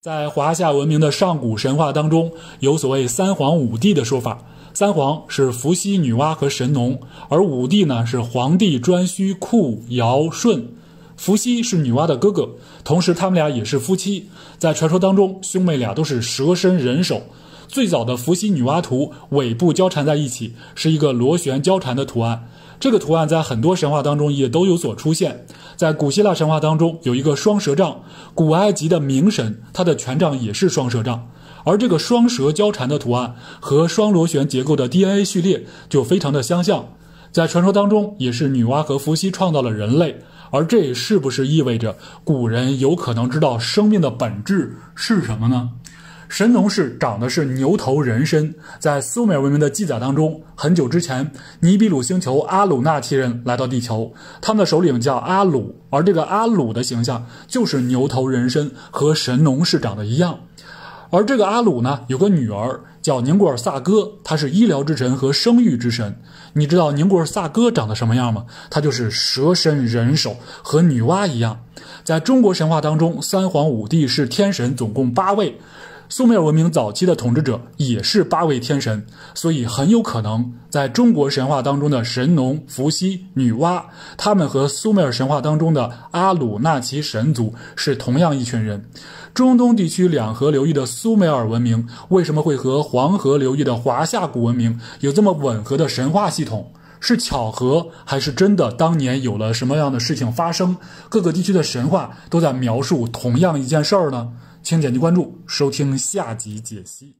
在华夏文明的上古神话当中，有所谓三皇五帝的说法。三皇是伏羲、女娲和神农，而五帝呢是黄帝、颛顼、酷尧、舜。伏羲是女娲的哥哥，同时他们俩也是夫妻。在传说当中，兄妹俩都是蛇身人首，最早的伏羲女娲图尾部交缠在一起，是一个螺旋交缠的图案。这个图案在很多神话当中也都有所出现。在古希腊神话当中有一个双蛇杖，古埃及的冥神他的权杖也是双蛇杖。而这个双蛇交缠的图案和双螺旋结构的 DNA 序列就非常的相像。在传说当中，也是女娲和伏羲创造了人类。而这是不是意味着古人有可能知道生命的本质是什么呢？神农氏长的是牛头人身，在苏美尔文明的记载当中，很久之前，尼比鲁星球阿鲁纳奇人来到地球，他们的首领叫阿鲁，而这个阿鲁的形象就是牛头人身，和神农氏长得一样。而这个阿鲁呢，有个女儿叫宁古尔萨戈，她是医疗之神和生育之神。你知道宁古尔萨戈长得什么样吗？她就是蛇身人手，和女娲一样。在中国神话当中，三皇五帝是天神，总共八位。苏美尔文明早期的统治者也是八位天神，所以很有可能，在中国神话当中的神农、伏羲、女娲，他们和苏美尔神话当中的阿鲁纳奇神族是同样一群人。中东地区两河流域的苏美尔文明为什么会和黄河流域的华夏古文明有这么吻合的神话系统？是巧合，还是真的当年有了什么样的事情发生？各个地区的神话都在描述同样一件事儿呢？请点击关注，收听下集解析。